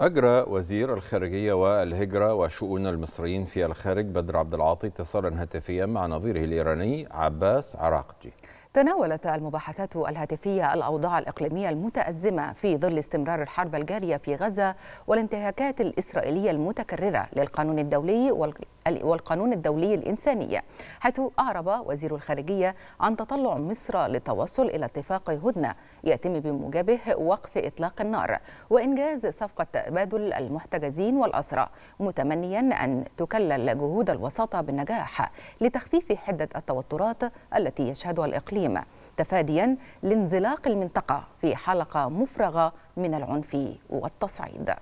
أجرى وزير الخارجية والهجرة وشؤون المصريين في الخارج بدر عبد العاطي اتصالا هاتفيا مع نظيره الإيراني عباس عراقجي تناولت المباحثات الهاتفية الأوضاع الإقليمية المتأزمة في ظل استمرار الحرب الجارية في غزة والانتهاكات الإسرائيلية المتكررة للقانون الدولي والقانون الدولي الإنساني حيث أعرب وزير الخارجية عن تطلع مصر للتوصل إلى اتفاق هدنة يتم بموجبه وقف إطلاق النار وإنجاز صفقة تبادل المحتجزين والأسرى متمنيا أن تكلل جهود الوساطة بالنجاح لتخفيف حدة التوترات التي يشهدها الإقليم الإقليم تفاديا لانزلاق المنطقة في حلقة مفرغة من العنف والتصعيد